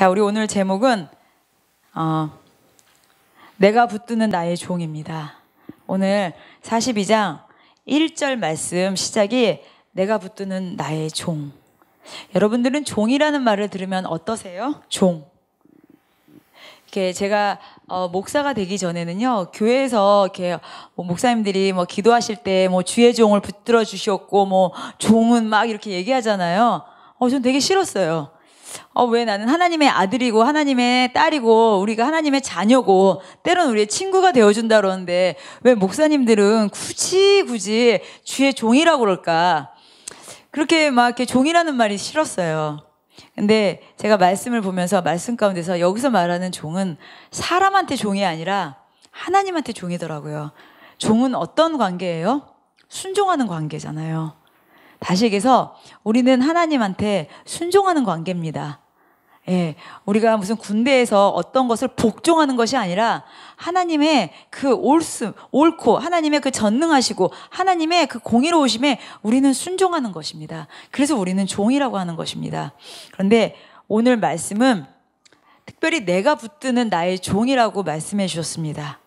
자, 우리 오늘 제목은 어, 내가 붙드는 나의 종입니다. 오늘 42장 1절 말씀 시작이 내가 붙드는 나의 종. 여러분들은 종이라는 말을 들으면 어떠세요? 종. 이렇게 제가 어, 목사가 되기 전에는요 교회에서 이렇게 뭐 목사님들이 뭐 기도하실 때 뭐 주의 종을 붙들어 주셨고 뭐 종은 막 이렇게 얘기하잖아요. 어, 전 되게 싫었어요. 어, 왜 나는 하나님의 아들이고 하나님의 딸이고 우리가 하나님의 자녀고 때론 우리의 친구가 되어준다 그러는데 왜 목사님들은 굳이 굳이 주의 종이라고 그럴까? 그렇게 막 이렇게 종이라는 말이 싫었어요. 근데 제가 말씀을 보면서 말씀 가운데서 여기서 말하는 종은 사람한테 종이 아니라 하나님한테 종이더라고요. 종은 어떤 관계예요? 순종하는 관계잖아요. 다시 얘기해서 우리는 하나님한테 순종하는 관계입니다. 예, 우리가 무슨 군대에서 어떤 것을 복종하는 것이 아니라 하나님의 그 옳음, 옳고 하나님의 그 전능하시고 하나님의 그 공의로우심에 우리는 순종하는 것입니다. 그래서 우리는 종이라고 하는 것입니다. 그런데 오늘 말씀은 특별히 내가 붙드는 나의 종이라고 말씀해 주셨습니다.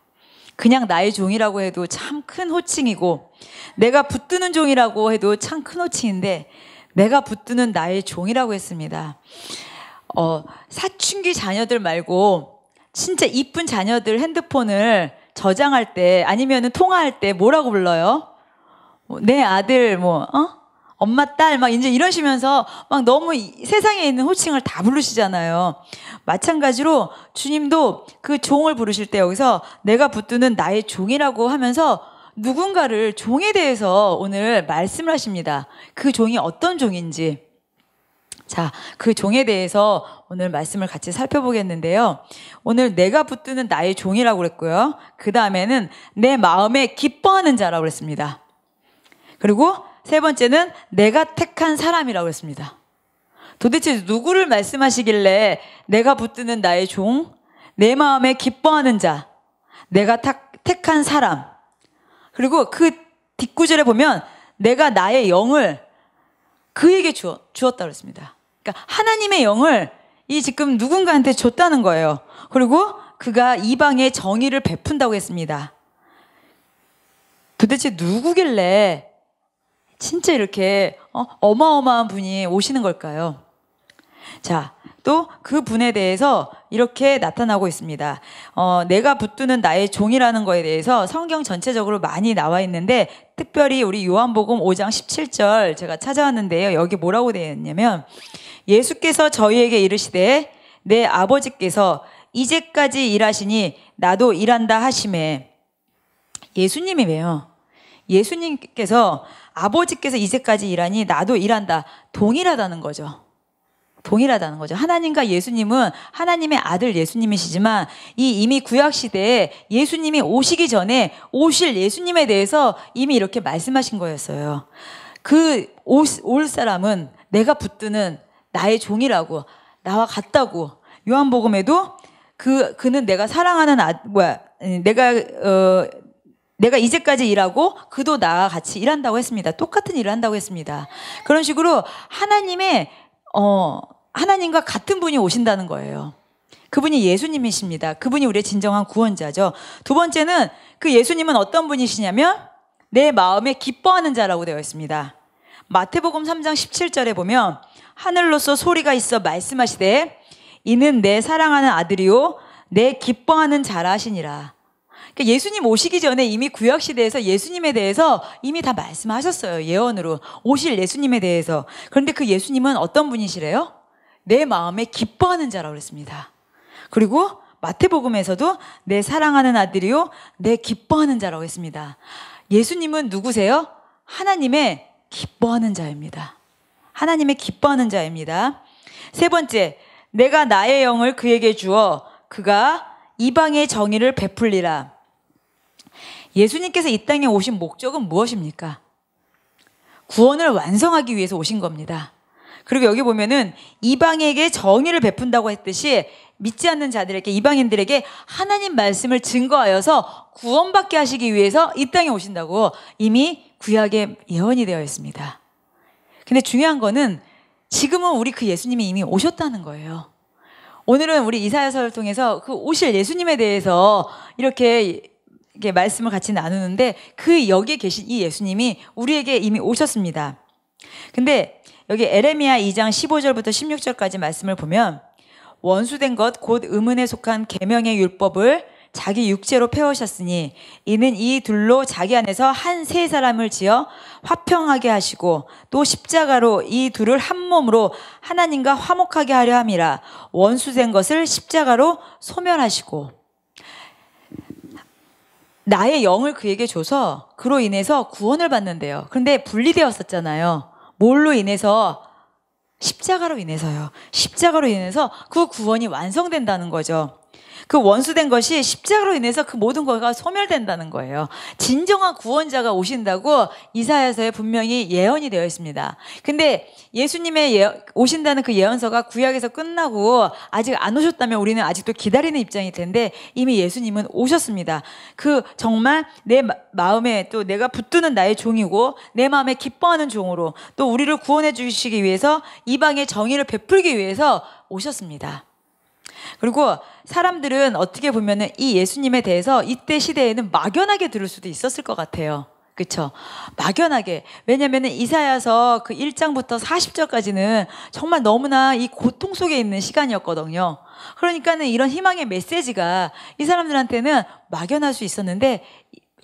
그냥 나의 종이라고 해도 참 큰 호칭이고 내가 붙드는 종이라고 해도 참 큰 호칭인데 내가 붙드는 나의 종이라고 했습니다. 어, 사춘기 자녀들 말고 진짜 이쁜 자녀들 핸드폰을 저장할 때 아니면은 통화할 때 뭐라고 불러요? 뭐, 내 아들 뭐 어? 엄마 딸 막 이제 이러시면서 막 너무 세상에 있는 호칭을 다 부르시잖아요. 마찬가지로 주님도 그 종을 부르실 때 여기서 내가 붙드는 나의 종이라고 하면서 누군가를 종에 대해서 오늘 말씀을 하십니다. 그 종이 어떤 종인지. 자, 그 종에 대해서 오늘 말씀을 같이 살펴보겠는데요. 오늘 내가 붙드는 나의 종이라고 그랬고요. 그 다음에는 내 마음에 기뻐하는 자라고 그랬습니다. 그리고 세 번째는 내가 택한 사람이라고 했습니다. 도대체 누구를 말씀하시길래 내가 붙드는 나의 종, 내 마음에 기뻐하는 자, 내가 택한 사람. 그리고 그 뒷구절에 보면 내가 나의 영을 그에게 주 주었다고 했습니다. 그러니까 하나님의 영을 이 지금 누군가한테 줬다는 거예요. 그리고 그가 이방에 정의를 베푼다고 했습니다. 도대체 누구길래 진짜 이렇게 어, 마어마한 분이 오시는 걸까요? 자, 또 그 분에 대해서 이렇게 나타나고 있습니다. 어, 내가 붙드는 나의 종이라는 거에 대해서 성경 전체적으로 많이 나와 있는데 특별히 우리 요한복음 5장 17절 제가 찾아왔는데요. 여기 뭐라고 되어 있냐면 예수께서 저희에게 이르시되 내 아버지께서 이제까지 일하시니 나도 일한다 하심에 예수님이래요. 예수님께서 아버지께서 이제까지 일하니 나도 일한다. 동일하다는 거죠. 동일하다는 거죠. 하나님과 예수님은 하나님의 아들 예수님이시지만 이 이미 구약 시대에 예수님이 오시기 전에 오실 예수님에 대해서 이미 이렇게 말씀하신 거였어요. 그 올 사람은 내가 붙드는 나의 종이라고 나와 같다고 요한복음에도 그 그는 내가 사랑하는 아 뭐야 내가 어 내가 이제까지 일하고 그도 나와 같이 일한다고 했습니다. 똑같은 일을 한다고 했습니다. 그런 식으로 하나님의 어 하나님과 같은 분이 오신다는 거예요. 그분이 예수님이십니다. 그분이 우리의 진정한 구원자죠. 두 번째는 그 예수님은 어떤 분이시냐면 내 마음에 기뻐하는 자라고 되어 있습니다. 마태복음 3장 17절에 보면 하늘로서 소리가 있어 말씀하시되 이는 내 사랑하는 아들이요 내 기뻐하는 자라 하시니라. 그러니까 예수님 오시기 전에 이미 구약 시대에서 예수님에 대해서 이미 다 말씀하셨어요. 예언으로 오실 예수님에 대해서. 그런데 그 예수님은 어떤 분이시래요? 내 마음에 기뻐하는 자라고 그랬습니다. 그리고 마태복음에서도 내 사랑하는 아들이요 내 기뻐하는 자라고 했습니다. 예수님은 누구세요? 하나님의 기뻐하는 자입니다. 하나님의 기뻐하는 자입니다. 세 번째, 내가 나의 영을 그에게 주어 그가 이방의 정의를 베풀리라. 예수님께서 이 땅에 오신 목적은 무엇입니까? 구원을 완성하기 위해서 오신 겁니다. 그리고 여기 보면은 이방에게 정의를 베푼다고 했듯이 믿지 않는 자들에게 이방인들에게 하나님 말씀을 증거하여서 구원받게 하시기 위해서 이 땅에 오신다고 이미 구약에 예언이 되어 있습니다. 근데 중요한 거는 지금은 우리 그 예수님이 이미 오셨다는 거예요. 오늘은 우리 이사야서를 통해서 그 오실 예수님에 대해서 이렇게 이게 렇 말씀을 같이 나누는데 그 여기에 계신 이 예수님이 우리에게 이미 오셨습니다. 근데 여기 에레미야 2장 15절부터 16절까지 말씀을 보면 원수된 것 곧 의문에 속한 계명의 율법을 자기 육체로 패우셨으니 이는 이 둘로 자기 안에서 한 세 사람을 지어 화평하게 하시고 또 십자가로 이 둘을 한 몸으로 하나님과 화목하게 하려 함이라 원수된 것을 십자가로 소멸하시고 나의 영을 그에게 줘서 그로 인해서 구원을 받는데요. 그런데 분리되었었잖아요. 뭘로 인해서 십자가로 인해서요. 십자가로 인해서 그 구원이 완성된다는 거죠. 그 원수된 것이 십자가로 인해서 그 모든 것가 소멸된다는 거예요. 진정한 구원자가 오신다고 이사야서에 분명히 예언이 되어 있습니다. 근데 예수님의 예 오신다는 그 예언서가 구약에서 끝나고 아직 안 오셨다면 우리는 아직도 기다리는 입장일 텐데 이미 예수님은 오셨습니다. 그 정말 내 마음에 또 내가 붙드는 나의 종이고 내 마음에 기뻐하는 종으로 또 우리를 구원해 주시기 위해서 이방의 정의를 베풀기 위해서 오셨습니다. 그리고 사람들은 어떻게 보면이 예수님에 대해서 이때 시대에는 막연하게 들을 수도 있었을 것 같아요. 그렇 막연하게. 왜냐면 이사야서 그 1장부터 40절까지는 정말 너무나 이 고통 속에 있는 시간이었거든요. 그러니까는 이런 희망의 메시지가 이 사람들한테는 막연할 수 있었는데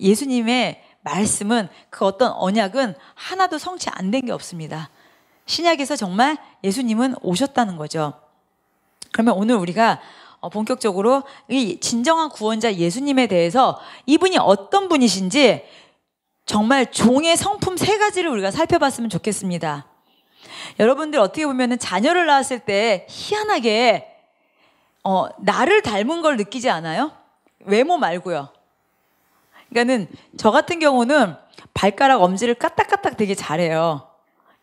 예수님의 말씀은 그 어떤 언약은 하나도 성취 안 된 게 없습니다. 신약에서 정말 예수님은 오셨다는 거죠. 그러면 오늘 우리가 어, 본격적으로 이 진정한 구원자 예수님에 대해서 이분이 어떤 분이신지 정말 종의 성품 세 가지를 우리가 살펴봤으면 좋겠습니다. 여러분들 어떻게 보면은 자녀를 낳았을 때 희한하게 어, 나를 닮은 걸 느끼지 않아요? 외모 말고요. 그러니까는 저 같은 경우는 발가락 엄지를 까딱까딱 되게 잘해요.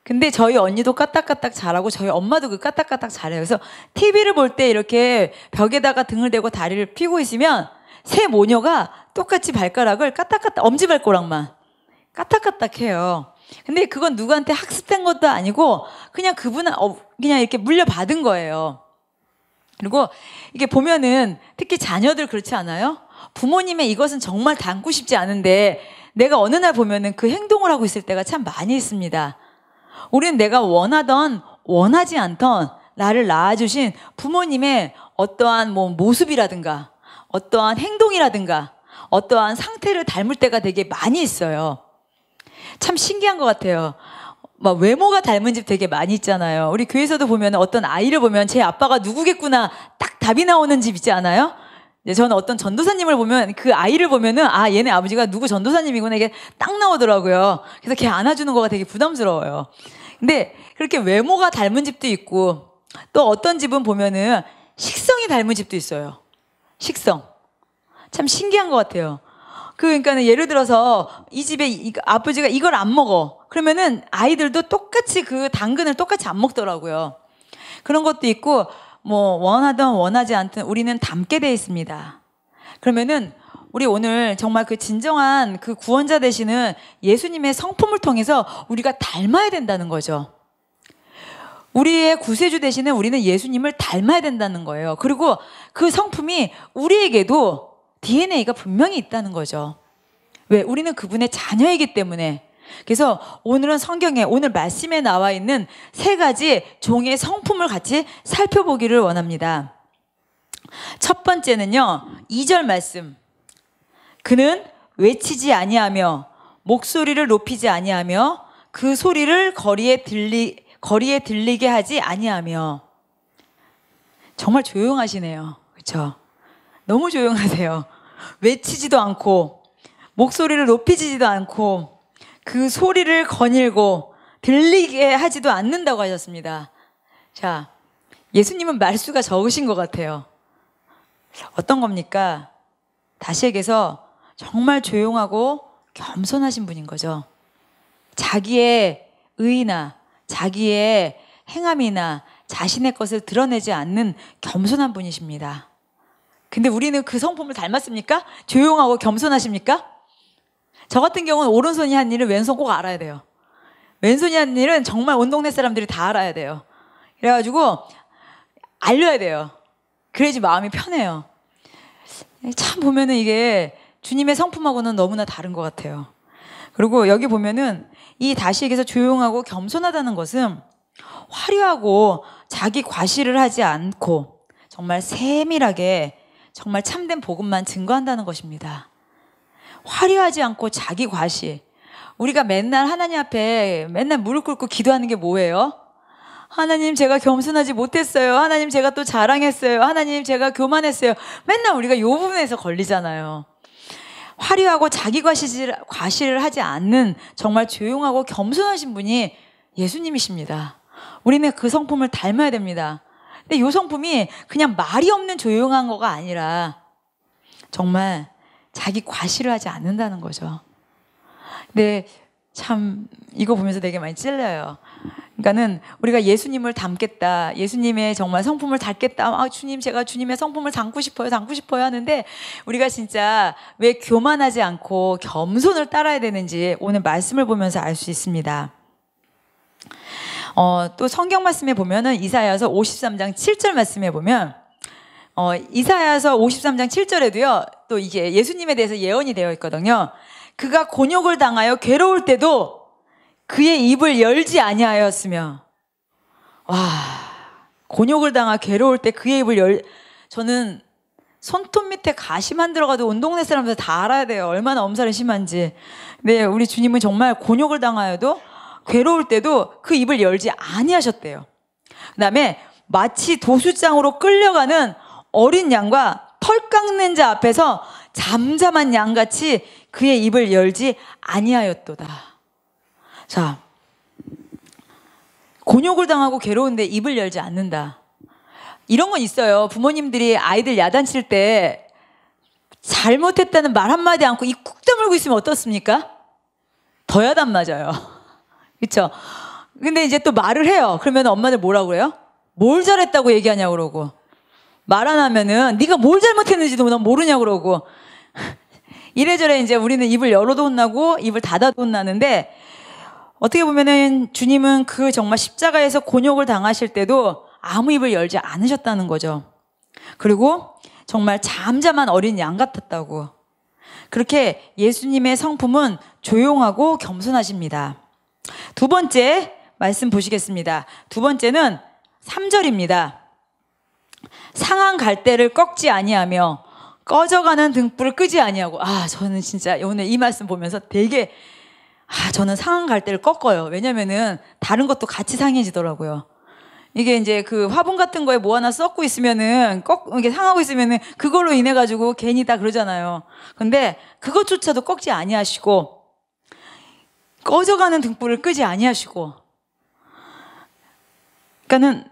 근데 저희 언니도 까딱까딱 잘하고 저희 엄마도 그 까딱까딱 잘해요. 그래서 TV를 볼 때 이렇게 벽에다가 등을 대고 다리를 펴고 있으면 새 모녀가 똑같이 발가락을 까딱까딱 엄지발가락만 까딱까딱 해요. 근데 그건 누구한테 학습된 것도 아니고 그냥 그분은 어, 그냥 이렇게 물려받은 거예요. 그리고 이게 보면은 특히 자녀들 그렇지 않아요? 부모님의 이것은 정말 닮고 싶지 않은데 내가 어느 날 보면은 그 행동을 하고 있을 때가 참 많이 있습니다. 우리는 내가 원하던 원하지 않던 나를 낳아주신 부모님의 어떠한 뭐 모습이라든가 어떠한 행동이라든가 어떠한 상태를 닮을 때가 되게 많이 있어요. 참 신기한 것 같아요. 막 외모가 닮은 집 되게 많이 있잖아요. 우리 교회에서도 보면 어떤 아이를 보면 제 아빠가 누구겠구나 딱 답이 나오는 집 있지 않아요? 이제 저는 어떤 전도사님을 보면 그 아이를 보면은 아 얘네 아버지가 누구 전도사님이구나 이게 딱 나오더라고요. 그래서 걔 안아주는 거가 되게 부담스러워요. 근데 그렇게 외모가 닮은 집도 있고 또 어떤 집은 보면은 식성이 닮은 집도 있어요. 식성. 참 신기한 것 같아요. 그 그러니까 는 예를 들어서 이 집에 이, 아버지가 이걸 안 먹어. 그러면은 아이들도 똑같이 그 당근을 똑같이 안 먹더라고요. 그런 것도 있고 뭐 원하든 원하지 않든 우리는 담게 돼 있습니다. 그러면은 우리 오늘 정말 그 진정한 그 구원자 되시는 예수님의 성품을 통해서 우리가 닮아야 된다는 거죠. 우리의 구세주 되시는 우리는 예수님을 닮아야 된다는 거예요. 그리고 그 성품이 우리에게도 DNA가 분명히 있다는 거죠. 왜? 우리는 그분의 자녀이기 때문에 그래서 오늘은 성경에 오늘 말씀에 나와 있는 세 가지 종의 성품을 같이 살펴보기를 원합니다. 첫 번째는요. 2절 말씀. 그는 외치지 아니하며 목소리를 높이지 아니하며 그 소리를 거리에 들리 거리에 들리게 하지 아니하며 정말 조용하시네요. 그렇죠? 너무 조용하세요. 외치지도 않고 목소리를 높이지도 않고 그 소리를 거닐고 들리게 하지도 않는다고 하셨습니다. 자, 예수님은 말수가 적으신 것 같아요. 어떤 겁니까? 다시 에게서 정말 조용하고 겸손하신 분인 거죠. 자기의 의나 자기의 행함이나 자신의 것을 드러내지 않는 겸손한 분이십니다. 근데 우리는 그 성품을 닮았습니까? 조용하고 겸손하십니까? 저 같은 경우는 오른손이 한 일은 왼손 꼭 알아야 돼요. 왼손이 한 일은 정말 온 동네 사람들이 다 알아야 돼요. 그래가지고 알려야 돼요. 그래야지 마음이 편해요. 참 보면은 이게 주님의 성품하고는 너무나 다른 것 같아요. 그리고 여기 보면은 이 다시 얘기서 조용하고 겸손하다는 것은 화려하고 자기 과시를 하지 않고 정말 세밀하게 정말 참된 복음만 증거한다는 것입니다. 화려하지 않고 자기 과시. 우리가 맨날 하나님 앞에 맨날 무릎 꿇고 기도하는 게 뭐예요? 하나님 제가 겸손하지 못했어요. 하나님 제가 또 자랑했어요. 하나님 제가 교만했어요. 맨날 우리가 요 부분에서 걸리잖아요. 화려하고 자기 과시질, 과시를 하지 않는 정말 조용하고 겸손하신 분이 예수님이십니다. 우리는 그 성품을 닮아야 됩니다. 근데 요 성품이 그냥 말이 없는 조용한 거가 아니라 정말 자기 과시를 하지 않는다는 거죠. 근데 참 이거 보면서 되게 많이 찔려요. 그러니까는 우리가 예수님을 닮겠다, 예수님의 정말 성품을 닮겠다. 아 주님, 제가 주님의 성품을 닮고 싶어요, 닮고 싶어요 하는데 우리가 진짜 왜 교만하지 않고 겸손을 따라야 되는지 오늘 말씀을 보면서 알 수 있습니다. 어, 또 성경 말씀에 보면은 이사야서 53장 7절 말씀에 보면 어, 이사야서 53장 7절에도요. 또 이게 예수님에 대해서 예언이 되어 있거든요. 그가 곤욕을 당하여 괴로울 때도 그의 입을 열지 아니하였으며 와 곤욕을 당하 괴로울 때 그의 입을 열 저는 손톱 밑에 가시만 들어가도 온 동네 사람들 다 알아야 돼요. 얼마나 엄살이 심한지. 네, 우리 주님은 정말 곤욕을 당하여도 괴로울 때도 그 입을 열지 아니하셨대요. 그다음에 마치 도수장으로 끌려가는 어린 양과 털 깎는 자 앞에서 잠잠한 양같이 그의 입을 열지 아니하였도다. 자, 곤욕을 당하고 괴로운데 입을 열지 않는다. 이런 건 있어요. 부모님들이 아이들 야단칠 때 잘못했다는 말 한마디 않고 입 꾹 다물고 있으면 어떻습니까? 더 야단 맞아요. 그쵸? 근데 이제 또 말을 해요. 그러면 엄마들 뭐라고 그래요? 뭘 잘했다고 얘기하냐고 그러고. 말안 하면은 네가 뭘 잘못했는지도 난 모르냐 그러고 이래저래 이제 우리는 입을 열어도 혼나고 입을 닫아도 혼나는데 어떻게 보면은 주님은 그 정말 십자가에서 곤욕을 당하실 때도 아무 입을 열지 않으셨다는 거죠. 그리고 정말 잠잠한 어린 양 같았다고. 그렇게 예수님의 성품은 조용하고 겸손하십니다. 두 번째 말씀 보시겠습니다. 두 번째는 3절입니다. 상한 갈대를 꺾지 아니하며 꺼져가는 등불을 끄지 아니하고 아 저는 진짜 오늘 이 말씀 보면서 되게 아 저는 상한 갈대를 꺾어요. 왜냐면은 다른 것도 같이 상해지더라고요. 이게 이제 그 화분 같은 거에 뭐 하나 썩고 있으면은 꺾 이게 상하고 있으면은 그걸로 인해 가지고 괜히 다 그러잖아요. 근데 그것조차도 꺾지 아니하시고 꺼져가는 등불을 끄지 아니하시고 그러니까는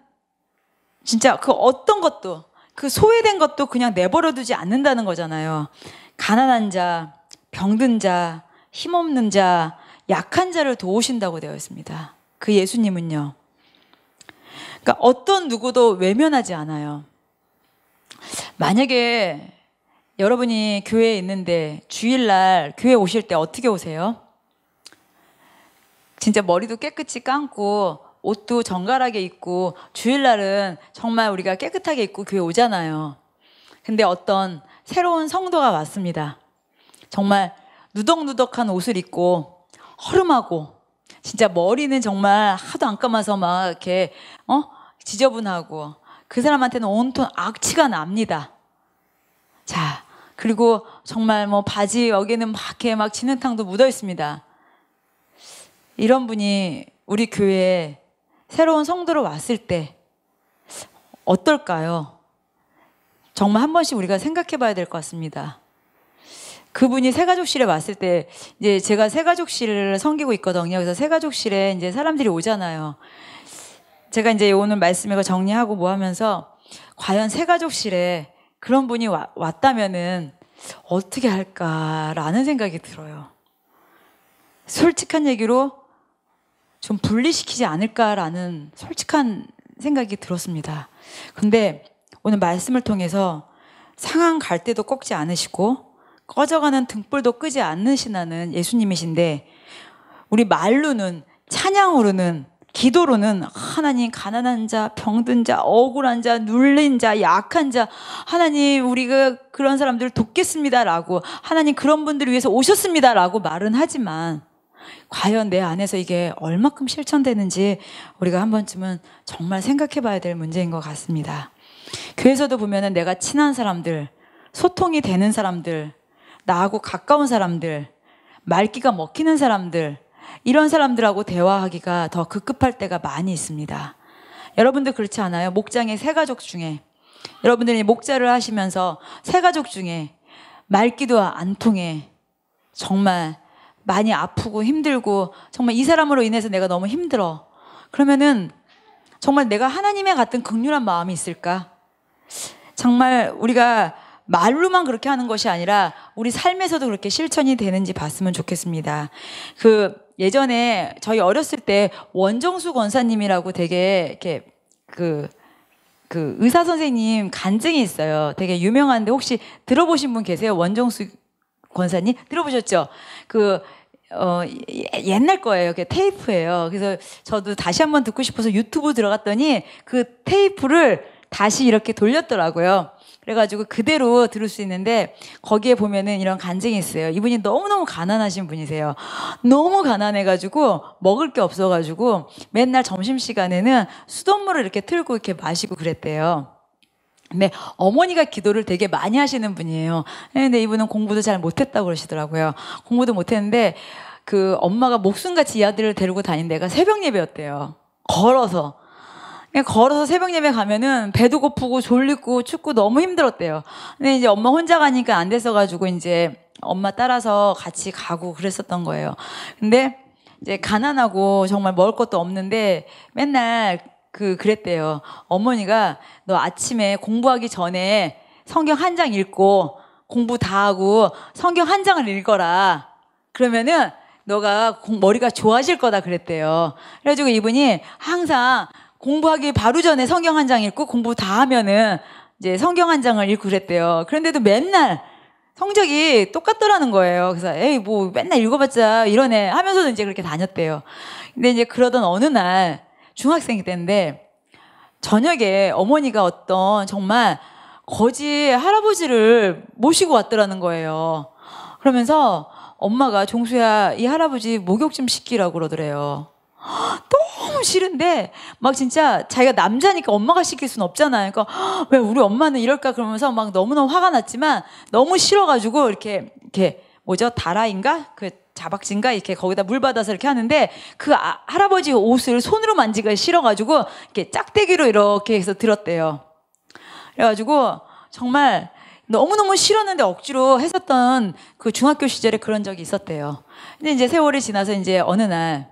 진짜 그 어떤 것도 그 소외된 것도 그냥 내버려 두지 않는다는 거잖아요. 가난한 자, 병든 자, 힘없는 자, 약한 자를 도우신다고 되어 있습니다. 그 예수님은요. 그러니까 어떤 누구도 외면하지 않아요. 만약에 여러분이 교회에 있는데 주일날 교회 오실 때 어떻게 오세요? 진짜 머리도 깨끗이 감고 옷도 정갈하게 입고 주일날은 정말 우리가 깨끗하게 입고 교회 오잖아요. 근데 어떤 새로운 성도가 왔습니다. 정말 누덕누덕한 옷을 입고 허름하고 진짜 머리는 정말 하도 안 감아서 막 이렇게 어 지저분하고 그 사람한테는 온통 악취가 납니다. 자 그리고 정말 뭐 바지 여기는 막이렇막 진흙탕도 묻어 있습니다. 이런 분이 우리 교회에 새로운 성도로 왔을 때 어떨까요? 정말 한 번씩 우리가 생각해 봐야 될 것 같습니다. 그분이 새가족실에 왔을 때 이제 제가 새가족실을 섬기고 있거든요. 그래서 새가족실에 이제 사람들이 오잖아요. 제가 이제 오늘 말씀을 정리하고 뭐 하면서 과연 새가족실에 그런 분이 와, 왔다면은 어떻게 할까라는 생각이 들어요. 솔직한 얘기로 좀 분리시키지 않을까라는 솔직한 생각이 들었습니다. 근데 오늘 말씀을 통해서 상황 갈 때도 꺾지 않으시고 꺼져가는 등불도 끄지 않으시나는 예수님이신데 우리 말로는 찬양으로는 기도로는 하나님 가난한 자, 병든 자, 억울한 자, 눌린 자, 약한 자, 하나님 우리가 그, 그런 사람들을 돕겠습니다라고 하나님 그런 분들을 위해서 오셨습니다라고 말은 하지만 과연 내 안에서 이게 얼마큼 실천되는지 우리가 한 번쯤은 정말 생각해 봐야 될 문제인 것 같습니다. 교회에서도 보면은 내가 친한 사람들, 소통이 되는 사람들, 나하고 가까운 사람들, 말기가 먹히는 사람들, 이런 사람들하고 대화하기가 더 급급할 때가 많이 있습니다. 여러분들 그렇지 않아요? 목장의 새 가족 중에 여러분들이 목자를 하시면서 새 가족 중에 말기도 안 통해 정말 많이 아프고 힘들고 정말 이 사람으로 인해서 내가 너무 힘들어. 그러면은 정말 내가 하나님의 같은 극률한 마음이 있을까? 정말 우리가 말로만 그렇게 하는 것이 아니라 우리 삶에서도 그렇게 실천이 되는지 봤으면 좋겠습니다. 그 예전에 저희 어렸을 때 원정수 권사님이라고 되게 이렇게 그, 그 의사 선생님 간증이 있어요. 되게 유명한데 혹시 들어보신 분 계세요? 원정수 권사님 들어보셨죠? 그 어, 옛날 거예요. 그 테이프예요. 그래서 저도 다시 한번 듣고 싶어서 유튜브 들어갔더니 그 테이프를 다시 이렇게 돌렸더라고요. 그래가지고 그대로 들을 수 있는데 거기에 보면은 이런 간증이 있어요. 이분이 너무너무 가난하신 분이세요. 너무 가난해가지고 먹을 게 없어가지고 맨날 점심시간에는 수돗물을 이렇게 틀고 이렇게 마시고 그랬대요. 네, 어머니가 기도를 되게 많이 하시는 분이에요. 네, 근데 이분은 공부도 잘 못했다고 그러시더라고요. 공부도 못했는데 그 엄마가 목숨같이 이 아들을 데리고 다닌 데가 새벽 예배였대요. 걸어서. 그냥 네, 걸어서 새벽 예배 가면은 배도 고프고 졸리고 춥고 너무 힘들었대요. 근데 이제 엄마 혼자 가니까 안 됐어가지고 이제 엄마 따라서 같이 가고 그랬었던 거예요. 근데 이제 가난하고 정말 먹을 것도 없는데 맨날 그 그랬대요. 어머니가 너 아침에 공부하기 전에 성경 한 장 읽고 공부 다 하고 성경 한 장을 읽어라. 그러면은 너가 머리가 좋아질 거다 그랬대요. 그래가지고 이분이 항상 공부하기 바로 전에 성경 한 장 읽고 공부 다 하면은 이제 성경 한 장을 읽고 그랬대요. 그런데도 맨날 성적이 똑같더라는 거예요. 그래서 에이 뭐 맨날 읽어봤자 이러네 하면서도 이제 그렇게 다녔대요. 근데 이제 그러던 어느 날 중학생 때인데 저녁에 어머니가 어떤 정말 거지 할아버지를 모시고 왔더라는 거예요. 그러면서 엄마가 종수야 이 할아버지 목욕 좀 시키라고 그러더래요. 너무 싫은데 막 진짜 자기가 남자니까 엄마가 시킬 순 없잖아요. 그러니까 왜 우리 엄마는 이럴까 그러면서 막 너무너무 화가 났지만 너무 싫어가지고 이렇게 이렇게 뭐죠 다라인가 그 자박진가 이렇게 거기다 물 받아서 이렇게 하는데 그 아, 할아버지 옷을 손으로 만지기가 싫어가지고 이렇게 짝대기로 이렇게 해서 들었대요. 그래가지고 정말 너무너무 싫었는데 억지로 했었던 그 중학교 시절에 그런 적이 있었대요. 근데 이제 세월이 지나서 이제 어느 날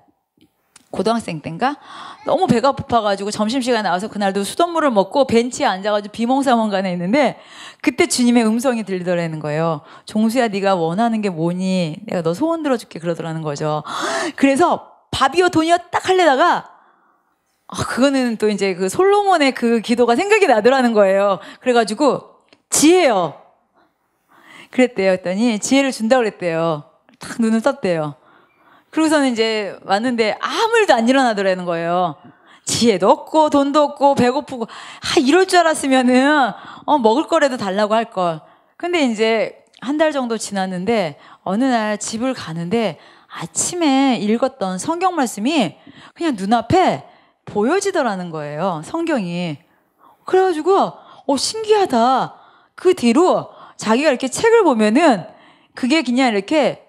고등학생 때인가 너무 배가 고파가지고 점심시간에 나와서 그날도 수돗물을 먹고 벤치에 앉아가지고 비몽사몽간에 있는데 그때 주님의 음성이 들리더라는 거예요. 종수야 네가 원하는 게 뭐니? 내가 너 소원 들어줄게 그러더라는 거죠. 그래서 밥이요 돈이요 딱 할래다가 아, 그거는 또 이제 그 솔로몬의 그 기도가 생각이 나더라는 거예요. 그래가지고 지혜요. 그랬대요. 했더니 지혜를 준다고 그랬대요. 딱 눈을 떴대요. 그러고서는 이제 왔는데 아무 일도 안 일어나더라는 거예요. 지혜도 없고 돈도 없고 배고프고 아 이럴 줄 알았으면은 어 먹을 거라도 달라고 할 걸. 근데 이제 한 달 정도 지났는데 어느 날 집을 가는데 아침에 읽었던 성경 말씀이 그냥 눈앞에 보여지더라는 거예요. 성경이. 그래가지고 어 신기하다. 그 뒤로 자기가 이렇게 책을 보면은 그게 그냥 이렇게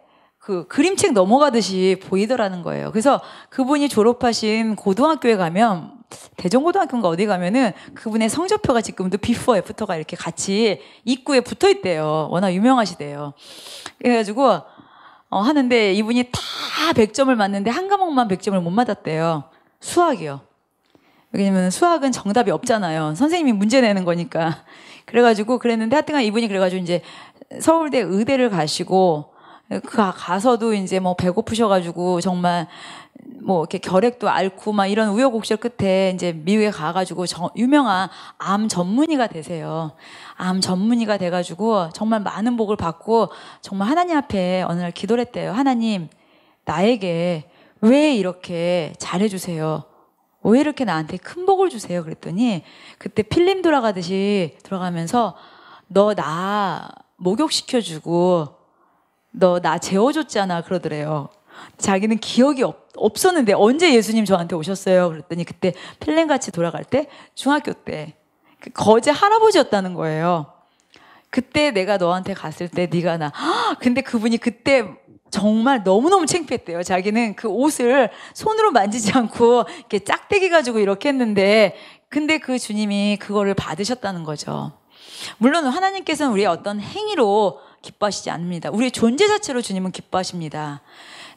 그 그림책 넘어가듯이 보이더라는 거예요. 그래서 그분이 졸업하신 고등학교에 가면 대전고등학교인가 어디 가면은 그분의 성적표가 지금도 비포 애프터가 이렇게 같이 입구에 붙어 있대요. 워낙 유명하시대요. 그래가지고 어, 하는데 이분이 다 100점을 맞는데 한 과목만 100점을 못 맞았대요. 수학이요. 왜냐면 수학은 정답이 없잖아요. 선생님이 문제 내는 거니까. 그래가지고 그랬는데 하여튼간 이분이 그래가지고 이제 서울대 의대를 가시고 그 아, 가서도 이제 뭐 배고프셔가지고 정말 뭐 이렇게 결핵도 앓고 막 이런 우여곡절 끝에 이제 미국에 가가지고 저, 유명한 암 전문의가 되세요. 암 전문의가 돼가지고 정말 많은 복을 받고 정말 하나님 앞에 어느 날 기도를 했대요. 하나님 나에게 왜 이렇게 잘해주세요? 왜 이렇게 나한테 큰 복을 주세요? 그랬더니 그때 필름 돌아가듯이 들어가면서 너 나 목욕시켜주고 너나 재워줬잖아 그러더래요. 자기는 기억이 없, 없었는데 언제 예수님 저한테 오셨어요? 그랬더니 그때 필름 같이 돌아갈 때 중학교 때 그 거제 할아버지였다는 거예요. 그때 내가 너한테 갔을 때 네가 나 근데 그분이 그때 정말 너무너무 창피했대요. 자기는 그 옷을 손으로 만지지 않고 이렇게 짝대기 가지고 이렇게 했는데 근데 그 주님이 그거를 받으셨다는 거죠. 물론 하나님께서는 우리의 어떤 행위로 기뻐하시지 않습니다. 우리의 존재 자체로 주님은 기뻐하십니다.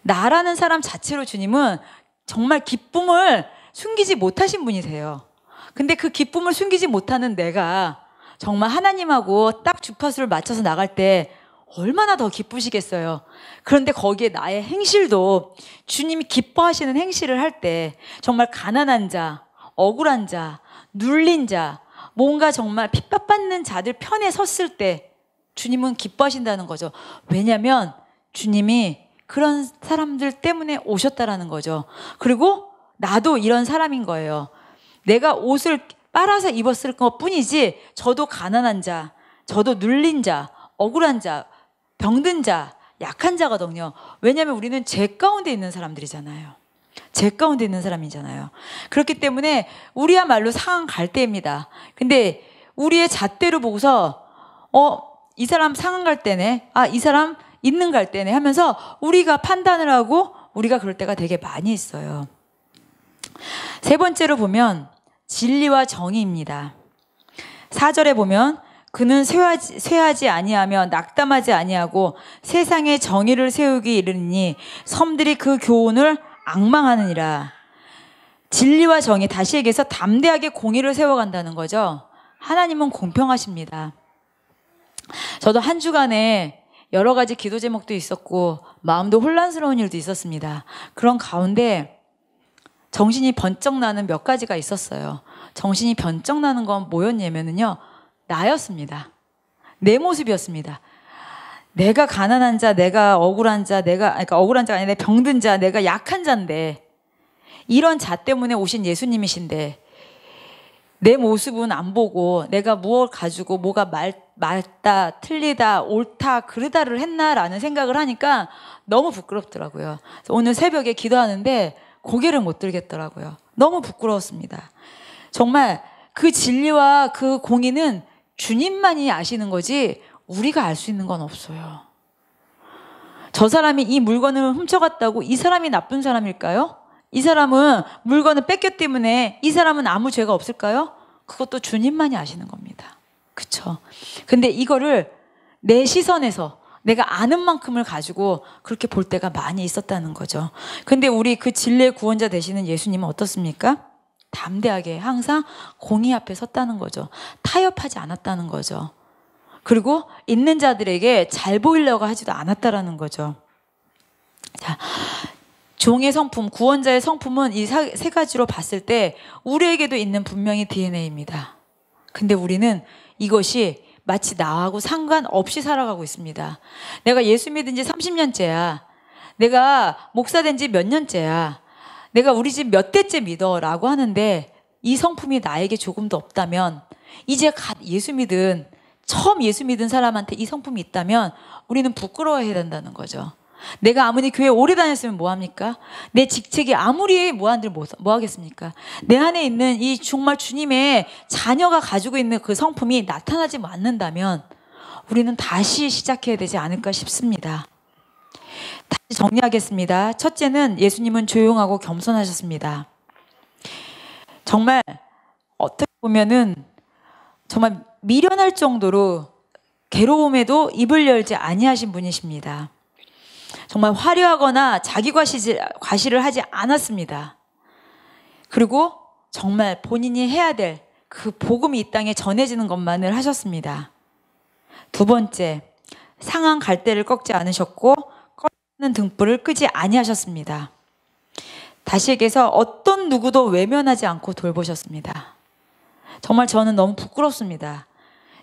나라는 사람 자체로 주님은 정말 기쁨을 숨기지 못하신 분이세요. 근데 그 기쁨을 숨기지 못하는 내가 정말 하나님하고 딱 주파수를 맞춰서 나갈 때 얼마나 더 기쁘시겠어요. 그런데 거기에 나의 행실도 주님이 기뻐하시는 행실을 할 때 정말 가난한 자, 억울한 자, 눌린 자, 뭔가 정말 핍박받는 자들 편에 섰을 때 주님은 기뻐하신다는 거죠. 왜냐면 하 주님이 그런 사람들 때문에 오셨다라는 거죠. 그리고 나도 이런 사람인 거예요. 내가 옷을 빨아서 입었을 것 뿐이지, 저도 가난한 자, 저도 눌린 자, 억울한 자, 병든 자, 약한 자거든요. 왜냐하면 우리는 죄 가운데 있는 사람들이잖아요. 죄 가운데 있는 사람이잖아요. 그렇기 때문에 우리야말로 상황 갈 때입니다. 근데 우리의 잣대로 보고서, 어, 이 사람 상한 갈 때네. 아, 이 사람 있는 갈 때네 하면서 우리가 판단을 하고 우리가 그럴 때가 되게 많이 있어요. 세 번째로 보면 진리와 정의입니다. 4절에 보면 그는 쇠하지, 쇠하지 아니하며 낙담하지 아니하고 세상의 정의를 세우기 이르니 섬들이 그 교훈을 악망하느니라. 진리와 정의 다시 얘기해서 담대하게 공의를 세워간다는 거죠. 하나님은 공평하십니다. 저도 한 주간에 여러 가지 기도 제목도 있었고 마음도 혼란스러운 일도 있었습니다. 그런 가운데 정신이 번쩍 나는 몇 가지가 있었어요. 정신이 번쩍 나는 건뭐였냐면요 나였습니다. 내 모습이었습니다. 내가 가난한 자, 내가 억울한 자, 내가 그러니까 억울한 자가 아니라 병든 자, 내가 약한 자인데 이런 자 때문에 오신 예수님이신데 내 모습은 안 보고 내가 무엇 가지고 뭐가 말 맞다, 틀리다, 옳다, 그르다를 했나라는 생각을 하니까 너무 부끄럽더라고요. 오늘 새벽에 기도하는데 고개를 못 들겠더라고요. 너무 부끄러웠습니다. 정말 그 진리와 그 공의는 주님만이 아시는 거지 우리가 알 수 있는 건 없어요. 저 사람이 이 물건을 훔쳐갔다고 이 사람이 나쁜 사람일까요? 이 사람은 물건을 뺏겼기 때문에 이 사람은 아무 죄가 없을까요? 그것도 주님만이 아시는 겁니다. 그쵸. 근데 이거를 내 시선에서 내가 아는 만큼을 가지고 그렇게 볼 때가 많이 있었다는 거죠. 근데 우리 그 진리의 구원자 되시는 예수님은 어떻습니까? 담대하게 항상 공의 앞에 섰다는 거죠. 타협하지 않았다는 거죠. 그리고 있는 자들에게 잘 보이려고 하지도 않았다라는 거죠. 자, 종의 성품, 구원자의 성품은 이 세 가지로 봤을 때 우리에게도 있는 분명히 DNA입니다. 근데 우리는 이것이 마치 나하고 상관없이 살아가고 있습니다. 내가 예수 믿은 지 30년째야. 내가 목사 된지 몇 년째야. 내가 우리 집 몇 대째 믿어. 라고 하는데 이 성품이 나에게 조금도 없다면 이제 갓 예수 믿은 처음 예수 믿은 사람한테 이 성품이 있다면 우리는 부끄러워해야 된다는 거죠. 내가 아무리 교회 오래 다녔으면 뭐합니까? 내 직책이 아무리 뭐한들 뭐, 뭐, 하겠습니까? 내 안에 있는 이 정말 주님의 자녀가 가지고 있는 그 성품이 나타나지 않는다면 우리는 다시 시작해야 되지 않을까 싶습니다. 다시 정리하겠습니다. 첫째는 예수님은 조용하고 겸손하셨습니다. 정말 어떻게 보면은 정말 미련할 정도로 괴로움에도 입을 열지 아니하신 분이십니다. 정말 화려하거나 자기 과시 과시를 하지 않았습니다. 그리고 정말 본인이 해야 될 그 복음이 이 땅에 전해지는 것만을 하셨습니다. 두 번째, 상한 갈대를 꺾지 않으셨고 꺾는 등불을 끄지 아니하셨습니다. 다시 에게서 어떤 누구도 외면하지 않고 돌보셨습니다. 정말 저는 너무 부끄럽습니다.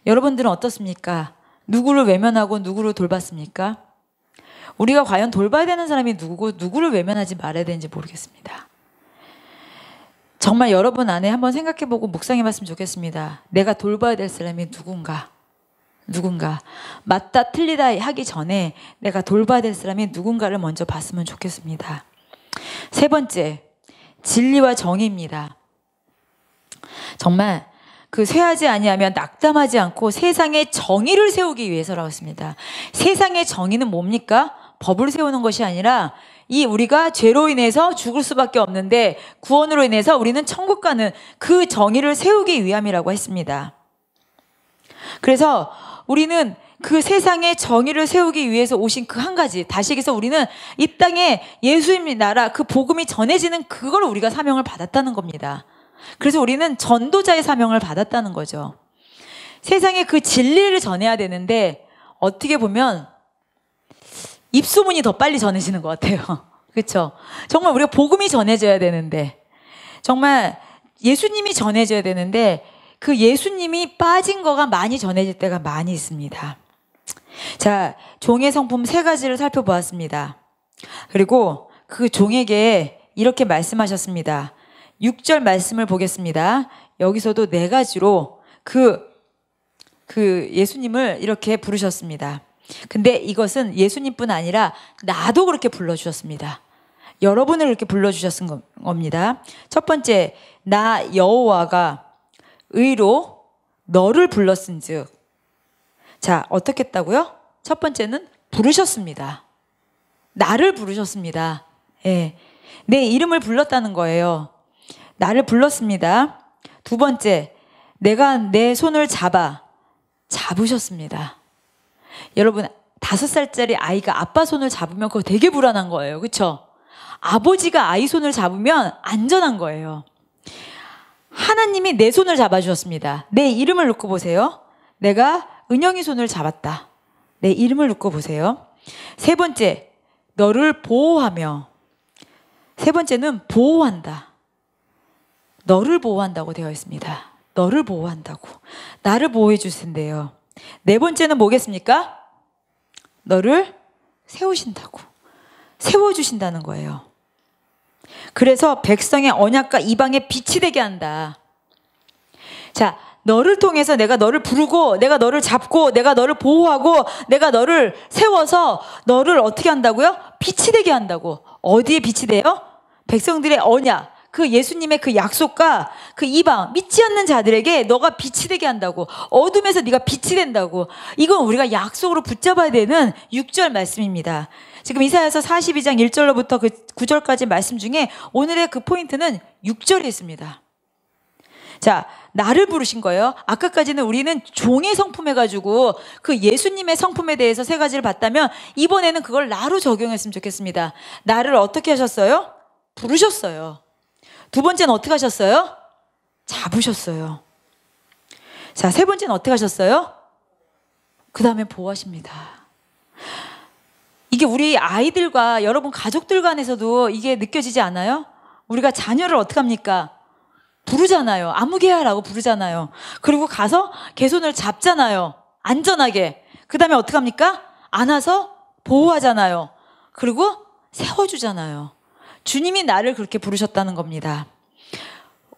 여러분들은 어떻습니까? 누구를 외면하고 누구를 돌봤습니까? 우리가 과연 돌봐야 되는 사람이 누구고 누구를 외면하지 말아야 되는지 모르겠습니다. 정말 여러분 안에 한번 생각해보고 묵상해봤으면 좋겠습니다. 내가 돌봐야 될 사람이 누군가, 누군가 맞다 틀리다 하기 전에 내가 돌봐야 될 사람이 누군가를 먼저 봤으면 좋겠습니다. 세 번째, 진리와 정의입니다. 정말 그 쇠하지 아니하면 낙담하지 않고 세상에 정의를 세우기 위해서라고 했습니다. 세상의 정의는 뭡니까? 법을 세우는 것이 아니라 이 우리가 죄로 인해서 죽을 수밖에 없는데 구원으로 인해서 우리는 천국 가는 그 정의를 세우기 위함이라고 했습니다. 그래서 우리는 그 세상의 정의를 세우기 위해서 오신 그 한 가지 다시 얘기해서 우리는 이 땅에 예수님 나라 그 복음이 전해지는 그걸 우리가 사명을 받았다는 겁니다. 그래서 우리는 전도자의 사명을 받았다는 거죠. 세상에 그 진리를 전해야 되는데 어떻게 보면 입소문이 더 빨리 전해지는 것 같아요. 그렇죠? 정말 우리가 복음이 전해져야 되는데 정말 예수님이 전해져야 되는데 그 예수님이 빠진 거가 많이 전해질 때가 많이 있습니다. 자, 종의 성품 세 가지를 살펴보았습니다. 그리고 그 종에게 이렇게 말씀하셨습니다. 6절 말씀을 보겠습니다. 여기서도 네 가지로 그, 그 예수님을 이렇게 부르셨습니다. 근데 이것은 예수님뿐 아니라 나도 그렇게 불러주셨습니다. 여러분을 이렇게 불러주셨은 겁니다. 첫 번째, 나 여호와가 의로 너를 불렀은 즉. 자, 어떻게 했다고요? 첫 번째는 부르셨습니다. 나를 부르셨습니다. 예. 내 이름을 불렀다는 거예요. 나를 불렀습니다. 두 번째, 내가 내 손을 잡아 잡으셨습니다. 여러분 다섯 살짜리 아이가 아빠 손을 잡으면 그거 되게 불안한 거예요. 그렇죠? 아버지가 아이 손을 잡으면 안전한 거예요. 하나님이 내 손을 잡아주셨습니다. 내 이름을 놓고 보세요. 내가 은영이 손을 잡았다. 내 이름을 놓고 보세요. 세 번째, 너를 보호하며. 세 번째는 보호한다. 너를 보호한다고 되어 있습니다. 너를 보호한다고. 나를 보호해 주신대요. 네 번째는 뭐겠습니까? 너를 세우신다고. 세워주신다는 거예요. 그래서 백성의 언약과 이방의 빛이 되게 한다. 자, 너를 통해서 내가 너를 부르고, 내가 너를 잡고, 내가 너를 보호하고, 내가 너를 세워서 너를 어떻게 한다고요? 빛이 되게 한다고. 어디에 빛이 돼요? 백성들의 언약. 그 예수님의 그 약속과 그 이방 믿지 않는 자들에게 너가 빛이 되게 한다고 어둠에서 네가 빛이 된다고 이건 우리가 약속으로 붙잡아야 되는 6절 말씀입니다. 지금 이사야서 42장 1절로부터 그 9절까지 말씀 중에 오늘의 그 포인트는 6절에 있습니다. 자, 나를 부르신 거예요. 아까까지는 우리는 종의 성품 해가지고 그 예수님의 성품에 대해서 세 가지를 봤다면 이번에는 그걸 나로 적용했으면 좋겠습니다. 나를 어떻게 하셨어요? 부르셨어요. 두 번째는 어떻게 하셨어요? 잡으셨어요. 자, 세 번째는 어떻게 하셨어요? 그 다음에 보호하십니다. 이게 우리 아이들과 여러분 가족들 간에서도 이게 느껴지지 않아요? 우리가 자녀를 어떻게 합니까? 부르잖아요. 아무개야라고 부르잖아요. 그리고 가서 개 손을 잡잖아요. 안전하게. 그 다음에 어떻게 합니까? 안아서 보호하잖아요. 그리고 세워주잖아요. 주님이 나를 그렇게 부르셨다는 겁니다.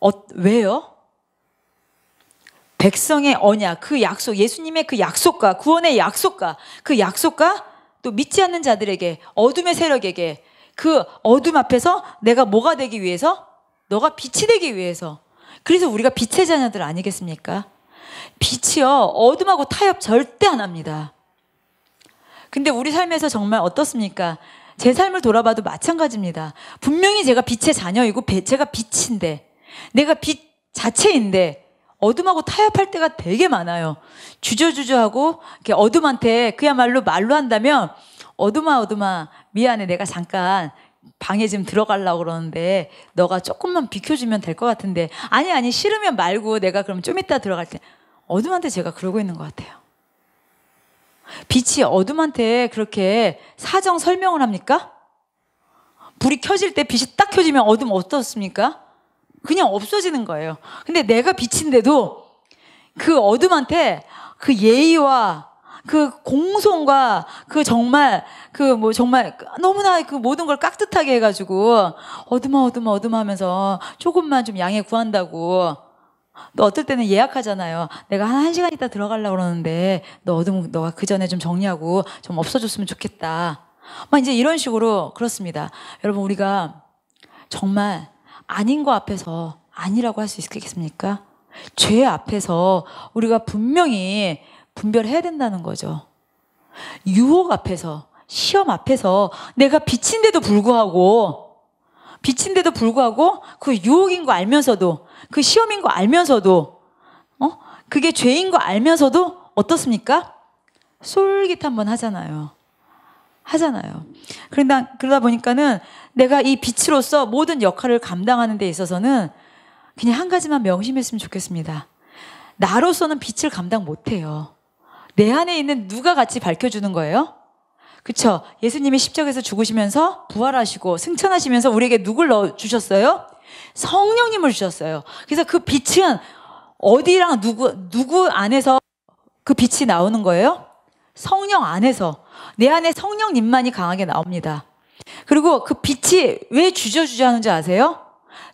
어, 왜요? 백성의 언약, 그 약속, 예수님의 그 약속과 구원의 약속과 그 약속과 또 믿지 않는 자들에게 어둠의 세력에게 그 어둠 앞에서 내가 뭐가 되기 위해서 너가 빛이 되기 위해서 그래서 우리가 빛의 자녀들 아니겠습니까? 빛이요 어둠하고 타협 절대 안 합니다. 근데 우리 삶에서 정말 어떻습니까? 제 삶을 돌아봐도 마찬가지입니다. 분명히 제가 빛의 자녀이고 제가 빛인데 내가 빛 자체인데 어둠하고 타협할 때가 되게 많아요. 주저주저하고 이렇게 어둠한테 그야말로 말로 한다면 어둠아 어둠아 미안해 내가 잠깐 방에 좀 들어가려고 그러는데 너가 조금만 비켜주면 될 것 같은데 아니 아니 싫으면 말고 내가 그럼 좀 이따 들어갈 때 어둠한테 제가 그러고 있는 것 같아요. 빛이 어둠한테 그렇게 사정 설명을 합니까? 불이 켜질 때 빛이 딱 켜지면 어둠 어떻습니까? 그냥 없어지는 거예요. 근데 내가 빛인데도 그 어둠한테 그 예의와 그 공손과 그 정말 그 뭐 정말 너무나 그 모든 걸 깍듯하게 해가지고 어둠아 어둠아 어둠아 하면서 조금만 좀 양해 구한다고 또 어떨 때는 예약하잖아요. 내가 한 1시간 있다 들어가려 그러는데 너 어둠 너가 그 전에 좀 정리하고 좀 없어줬으면 좋겠다. 막 이제 이런 식으로 그렇습니다. 여러분 우리가 정말 아닌 거 앞에서 아니라고 할 수 있겠습니까? 죄 앞에서 우리가 분명히 분별해야 된다는 거죠. 유혹 앞에서 시험 앞에서 내가 빛인데도 불구하고 빛인데도 불구하고 그 유혹인 거 알면서도 그 시험인 거 알면서도 어? 그게 죄인 거 알면서도 어떻습니까? 솔깃 한번 하잖아요. 하잖아요. 그러다, 그러다 보니까는 내가 이 빛으로서 모든 역할을 감당하는 데 있어서는 그냥 한 가지만 명심했으면 좋겠습니다. 나로서는 빛을 감당 못해요. 내 안에 있는 누가 같이 밝혀주는 거예요? 그렇죠 예수님이 십자가에서 죽으시면서 부활하시고 승천하시면서 우리에게 누굴 넣어 주셨어요? 성령님을 주셨어요. 그래서 그 빛은 어디랑 누구 누구 안에서 그 빛이 나오는 거예요? 성령 안에서 내 안에 성령님만이 강하게 나옵니다. 그리고 그 빛이 왜 주저주저 하는지 아세요?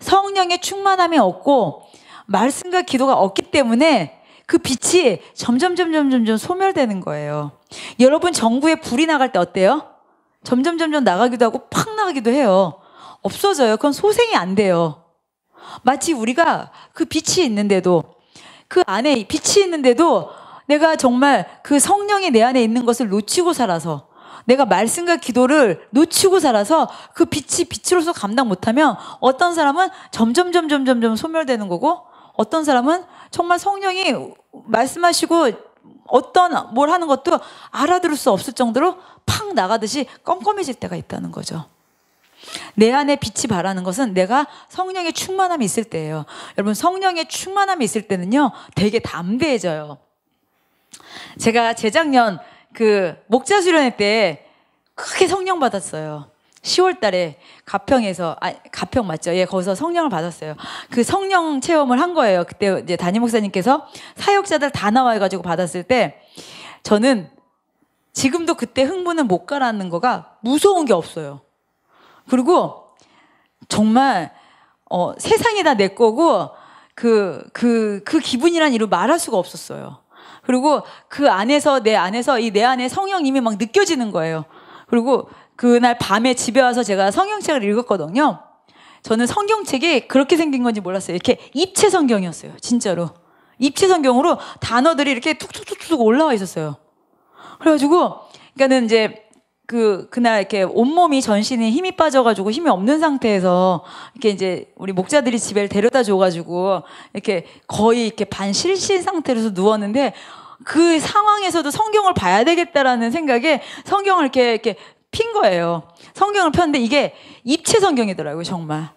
성령의 충만함이 없고 말씀과 기도가 없기 때문에 그 빛이 점점, 점점, 점점 소멸되는 거예요. 여러분, 정구에 불이 나갈 때 어때요? 점점, 점점 나가기도 하고 팍 나가기도 해요. 없어져요. 그건 소생이 안 돼요. 마치 우리가 그 빛이 있는데도 그 안에 빛이 있는데도 내가 정말 그 성령이 내 안에 있는 것을 놓치고 살아서 내가 말씀과 기도를 놓치고 살아서 그 빛이 빛으로서 감당 못하면 어떤 사람은 점점 점점 점점 소멸되는 거고 어떤 사람은 정말 성령이 말씀하시고 어떤 뭘 하는 것도 알아들을 수 없을 정도로 팍 나가듯이 껌껌해질 때가 있다는 거죠. 내 안에 빛이 바라는 것은 내가 성령의 충만함이 있을 때예요. 여러분 성령의 충만함이 있을 때는요 되게 담대해져요. 제가 재작년 그 목자 수련회 때 크게 성령 받았어요. 10월 달에 가평에서 아 가평 맞죠? 예, 거기서 성령을 받았어요. 그 성령 체험을 한 거예요. 그때 이제 담임 목사님께서 사역자들 다 나와 가지고 받았을 때 저는 지금도 그때 흥분을 못 가라는 거가 무서운 게 없어요. 그리고 정말 어, 세상이 다 내 거고 그그그 그, 그 기분이란 이루 말할 수가 없었어요. 그리고 그 안에서 내 안에서 이 내 안에 성령님이 막 느껴지는 거예요. 그리고 그날 밤에 집에 와서 제가 성경책을 읽었거든요. 저는 성경책이 그렇게 생긴 건지 몰랐어요. 이렇게 입체 성경이었어요. 진짜로. 입체 성경으로 단어들이 이렇게 툭툭툭툭 올라와 있었어요. 그래가지고, 그러니까는 이제 그, 그날 이렇게 온몸이 전신에 힘이 빠져가지고 힘이 없는 상태에서 이렇게 이제 우리 목자들이 집에 데려다 줘가지고 이렇게 거의 이렇게 반실신 상태로서 누웠는데 그 상황에서도 성경을 봐야 되겠다라는 생각에 성경을 이렇게, 이렇게 핀 거예요. 성경을 폈는데 이게 입체 성경이더라고요, 정말.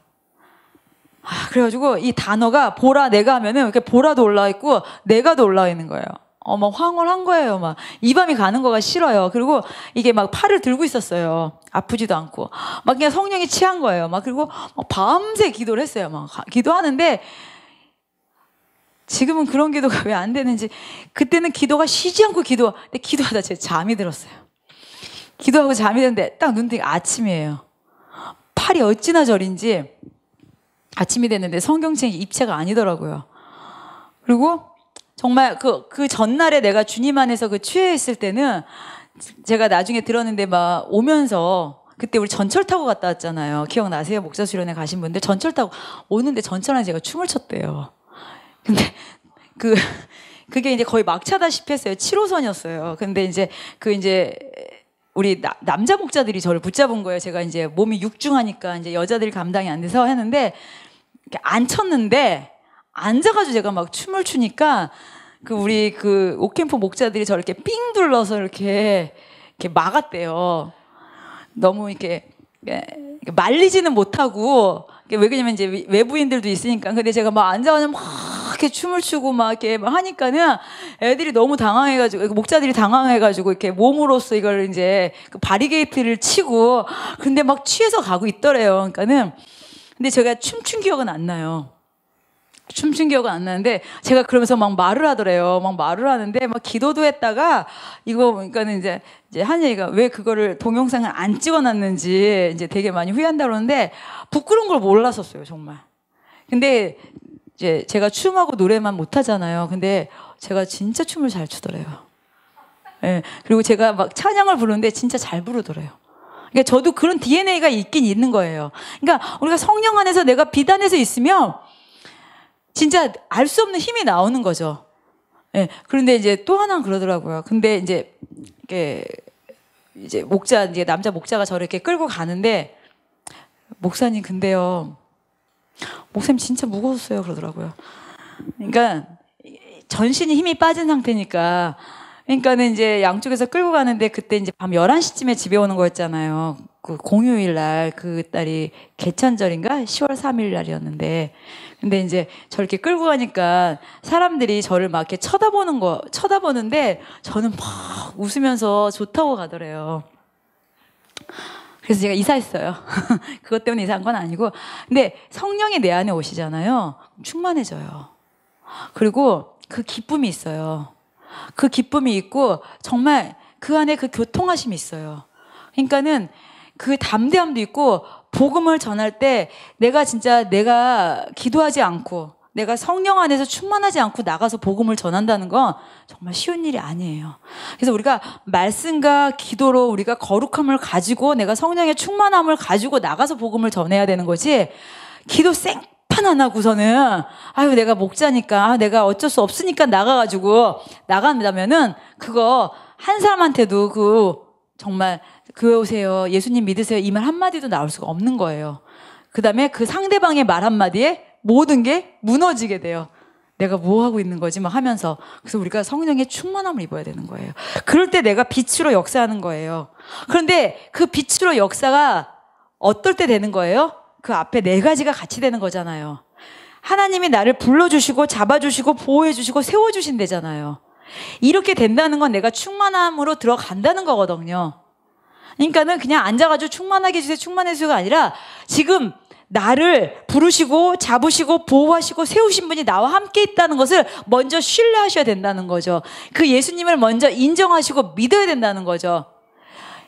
아, 그래가지고 이 단어가 보라 내가 하면은 이렇게 보라도 올라와 있고 내가도 올라와 있는 거예요. 어머 황홀한 거예요. 막 이 밤이 가는 거가 싫어요. 그리고 이게 막 팔을 들고 있었어요. 아프지도 않고 막 그냥 성령이 취한 거예요. 막 그리고 막 어, 밤새 기도를 했어요. 막 기도하는데 지금은 그런 기도가 왜 안 되는지 그때는 기도가 쉬지 않고 기도. 근데 기도하다 제 잠이 들었어요. 기도하고 잠이 드는데 딱눈뜨기 아침이에요. 팔이 어찌나 저린지 아침이 됐는데 성경책이 입체가 아니더라고요. 그리고 정말 그, 그 전날에 내가 주님 안에서 그 취해 있을 때는 제가 나중에 들었는데 막 오면서 그때 우리 전철 타고 갔다 왔잖아요. 기억나세요? 목사 수련회 가신 분들 전철 타고 오는데 전철 안에 제가 춤을 췄대요. 근데 그 그게 이제 거의 막차다시피 했어요. 7호선이었어요. 근데 이제 그 이제 우리 나, 남자 목자들이 저를 붙잡은 거예요. 제가 이제 몸이 육중하니까 이제 여자들이 감당이 안 돼서 했는데 이렇게 앉혔는데 앉아가지고 제가 막 춤을 추니까 그 우리 그 오캠프 목자들이 저를 이렇게 삥 둘러서 이렇게 이렇게 막았대요. 너무 이렇게 말리지는 못하고 왜 그러냐면 이제 외부인들도 있으니까 근데 제가 막 앉아가지고 막 이렇게 춤을 추고 막 이렇게 막 하니까는 애들이 너무 당황해가지고 목자들이 당황해가지고 이렇게 몸으로써 이걸 이제 그 바리게이트를 치고 근데 막 취해서 가고 있더래요. 그러니까는 근데 제가 춤춘 기억은 안 나요. 춤춘 기억은 안 나는데 제가 그러면서 막 말을 하더래요. 막 말을 하는데 막 기도도 했다가 이거 보니까는 이제 이제 한얘기가왜 그거를 동영상을 안 찍어놨는지 이제 되게 많이 후회한다 그러는데 부끄러운 걸 몰랐었어요 정말. 근데 이제 제가 춤하고 노래만 못하잖아요. 근데 제가 진짜 춤을 잘 추더래요. 예. 그리고 제가 막 찬양을 부르는데 진짜 잘 부르더래요. 그러니까 저도 그런 DNA가 있긴 있는 거예요. 그러니까 우리가 성령 안에서 내가 비단에서 있으면 진짜 알 수 없는 힘이 나오는 거죠. 예. 그런데 이제 또 하나 는 그러더라고요. 근데 이제 이게 렇 이제 목자 이제 남자 목자가 저를 이렇게 끌고 가는데 목사님 근데요 목사님 진짜 무거웠어요 그러더라고요. 그러니까 전신이 힘이 빠진 상태니까 그러니까는 이제 양쪽에서 끌고 가는데 그때 이제 밤 11시쯤에 집에 오는 거였잖아요. 그 공휴일 날그 딸이 개천절인가 10월 3일 날이었는데 근데 이제 저렇게 끌고 가니까 사람들이 저를 막 이렇게 쳐다보는 거 쳐다보는데 저는 막 웃으면서 좋다고 가더래요. 그래서 제가 이사했어요. 그것 때문에 이사한 건 아니고. 근데 성령이 내 안에 오시잖아요. 충만해져요. 그리고 그 기쁨이 있어요. 그 기쁨이 있고 정말 그 안에 그 교통하심이 있어요. 그러니까는 그 담대함도 있고 복음을 전할 때 내가 진짜 내가 기도하지 않고 내가 성령 안에서 충만하지 않고 나가서 복음을 전한다는 건 정말 쉬운 일이 아니에요. 그래서 우리가 말씀과 기도로 우리가 거룩함을 가지고 내가 성령의 충만함을 가지고 나가서 복음을 전해야 되는 거지 기도 쌩 판안 하고서는 아유 내가 목자니까 아, 내가 어쩔 수 없으니까 나가가지고 나간다면은 그거 한 사람한테도 그 정말 교회 오세요 예수님 믿으세요 이 말 한마디도 나올 수가 없는 거예요 그 다음에 그 상대방의 말 한마디에 모든 게 무너지게 돼요. 내가 뭐 하고 있는 거지? 막 하면서. 그래서 우리가 성령의 충만함을 입어야 되는 거예요. 그럴 때 내가 빛으로 역사하는 거예요. 그런데 그 빛으로 역사가 어떨 때 되는 거예요? 그 앞에 네 가지가 같이 되는 거잖아요. 하나님이 나를 불러주시고 잡아주시고 보호해주시고 세워주신대잖아요. 이렇게 된다는 건 내가 충만함으로 들어간다는 거거든요. 그러니까는 그냥 앉아가지고 충만하게 해주세요, 충만해주세요가 아니라 지금 나를 부르시고 잡으시고 보호하시고 세우신 분이 나와 함께 있다는 것을 먼저 신뢰하셔야 된다는 거죠. 그 예수님을 먼저 인정하시고 믿어야 된다는 거죠.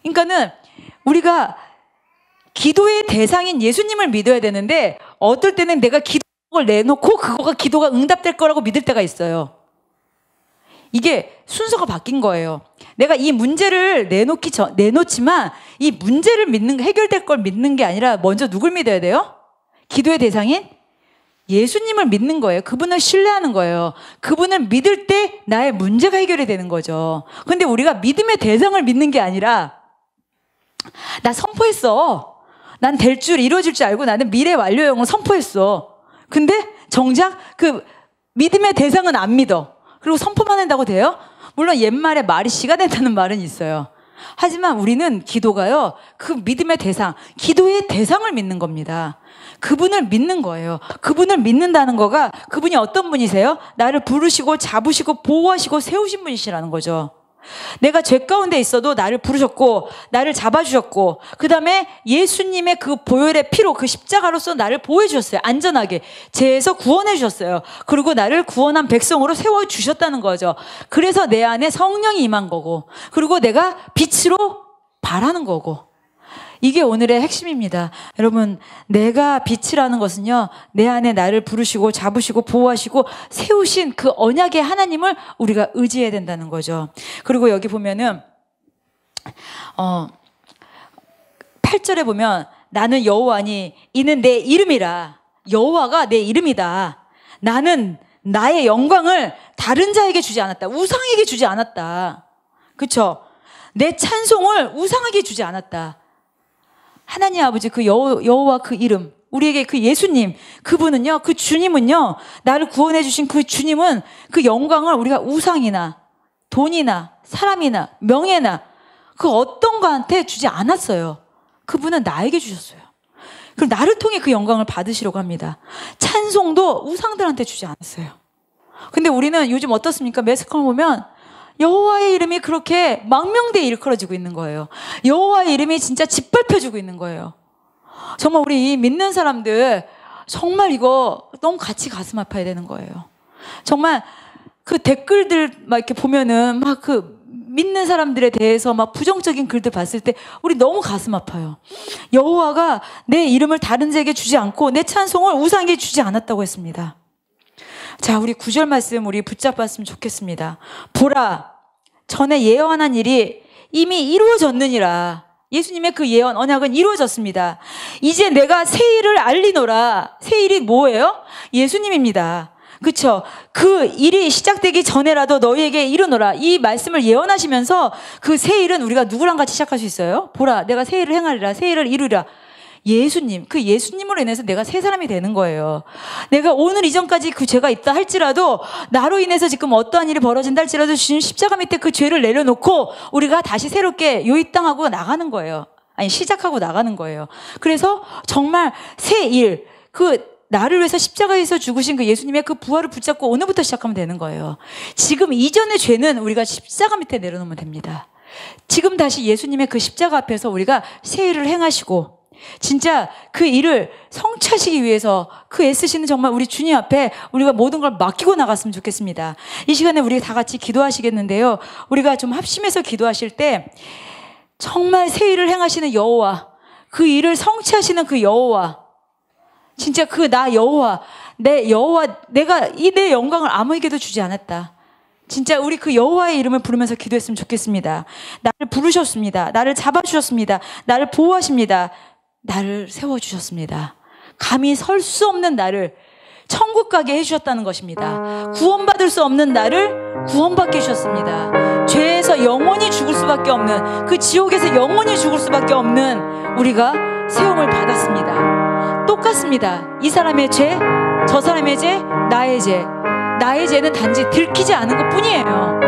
그러니까는 우리가 기도의 대상인 예수님을 믿어야 되는데 어떨 때는 내가 기도를 내놓고 그거가 기도가 응답될 거라고 믿을 때가 있어요. 이게 순서가 바뀐 거예요. 내가 이 문제를 내놓기 전, 내놓지만 이 문제를 믿는, 해결될 걸 믿는 게 아니라 먼저 누굴 믿어야 돼요? 기도의 대상인 예수님을 믿는 거예요. 그분을 신뢰하는 거예요. 그분을 믿을 때 나의 문제가 해결이 되는 거죠. 근데 우리가 믿음의 대상을 믿는 게 아니라 나 선포했어. 난 될 줄, 이루어질 줄 알고 나는 미래 완료형을 선포했어. 근데 정작 그 믿음의 대상은 안 믿어. 그리고 선포만 한다고 돼요? 물론 옛말에 말이 씨가 된다는 말은 있어요. 하지만 우리는 기도가요, 그 믿음의 대상, 기도의 대상을 믿는 겁니다. 그분을 믿는 거예요. 그분을 믿는다는 거가 그분이 어떤 분이세요? 나를 부르시고 잡으시고 보호하시고 세우신 분이시라는 거죠. 내가 죄 가운데 있어도 나를 부르셨고 나를 잡아주셨고 그 다음에 예수님의 그 보혈의 피로 그 십자가로서 나를 보호해주셨어요. 안전하게 죄에서 구원해주셨어요. 그리고 나를 구원한 백성으로 세워주셨다는 거죠. 그래서 내 안에 성령이 임한 거고 그리고 내가 빛으로 바라는 거고 이게 오늘의 핵심입니다. 여러분, 내가 빛이라는 것은요, 내 안에 나를 부르시고 잡으시고 보호하시고 세우신 그 언약의 하나님을 우리가 의지해야 된다는 거죠. 그리고 여기 보면은, 어, 8절에 보면 나는 여호와니 이는 내 이름이라. 여호와가 내 이름이다. 나는 나의 영광을 다른 자에게 주지 않았다. 우상에게 주지 않았다. 그쵸? 내 찬송을 우상에게 주지 않았다. 하나님 아버지 그 여호, 여호와 그 이름 우리에게 그 예수님 그분은요 그 주님은요 나를 구원해 주신 그 주님은 그 영광을 우리가 우상이나 돈이나 사람이나 명예나 그 어떤 거한테 주지 않았어요. 그분은 나에게 주셨어요. 그럼 나를 통해 그 영광을 받으시려고 합니다. 찬송도 우상들한테 주지 않았어요. 근데 우리는 요즘 어떻습니까? 매스컴 보면 여호와의 이름이 그렇게 망명되에 일컬어지고 있는 거예요. 여호와의 이름이 진짜 짓밟혀지고 있는 거예요. 정말 우리 이 믿는 사람들 정말 이거 너무 같이 가슴 아파야 되는 거예요. 정말 그 댓글들 막 이렇게 보면은 막 그 믿는 사람들에 대해서 막 부정적인 글들 봤을 때 우리 너무 가슴 아파요. 여호와가 내 이름을 다른 자에게 주지 않고 내 찬송을 우상에게 주지 않았다고 했습니다. 자, 우리 구절 말씀 우리 붙잡았으면 좋겠습니다. 보라, 전에 예언한 일이 이미 이루어졌느니라. 예수님의 그 예언, 언약은 이루어졌습니다. 이제 내가 새 일을 알리노라. 새 일이 뭐예요? 예수님입니다. 그쵸? 그 일이 시작되기 전에라도 너희에게 이르노라. 이 말씀을 예언하시면서 그 새 일은 우리가 누구랑 같이 시작할 수 있어요? 보라, 내가 새 일을 행하리라. 새 일을 이루라. 예수님, 그 예수님으로 인해서 내가 새 사람이 되는 거예요. 내가 오늘 이전까지 그 죄가 있다 할지라도 나로 인해서 지금 어떠한 일이 벌어진다 할지라도 주님 십자가 밑에 그 죄를 내려놓고 우리가 다시 새롭게 요이땅하고 나가는 거예요. 아니, 시작하고 나가는 거예요. 그래서 정말 새 일, 그 나를 위해서 십자가에서 죽으신 그 예수님의 그 부활을 붙잡고 오늘부터 시작하면 되는 거예요. 지금 이전의 죄는 우리가 십자가 밑에 내려놓으면 됩니다. 지금 다시 예수님의 그 십자가 앞에서 우리가 새 일을 행하시고 진짜 그 일을 성취하시기 위해서 그 애쓰시는 정말 우리 주님 앞에 우리가 모든 걸 맡기고 나갔으면 좋겠습니다. 이 시간에 우리 다 같이 기도하시겠는데요. 우리가 좀 합심해서 기도하실 때 정말 새 일을 행하시는 여호와 그 일을 성취하시는 그 여호와 진짜 그 나 여호와 내 여호와 내가 이 내 영광을 아무에게도 주지 않았다. 진짜 우리 그 여호와의 이름을 부르면서 기도했으면 좋겠습니다. 나를 부르셨습니다. 나를 잡아주셨습니다. 나를 보호하십니다. 나를 세워주셨습니다. 감히 설 수 없는 나를 천국 가게 해주셨다는 것입니다. 구원받을 수 없는 나를 구원받게 해주셨습니다. 죄에서 영원히 죽을 수밖에 없는 그 지옥에서 영원히 죽을 수밖에 없는 우리가 세움을 받았습니다. 똑같습니다. 이 사람의 죄, 저 사람의 죄, 나의 죄. 나의 죄는 단지 들키지 않은 것 뿐이에요.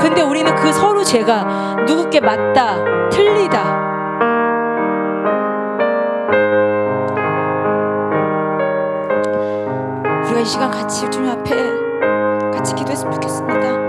근데 우리는 그 서로 죄가 누구께 맞다, 틀리다, 시간 같이 주님 앞에 같이 기도했으면 좋겠습니다.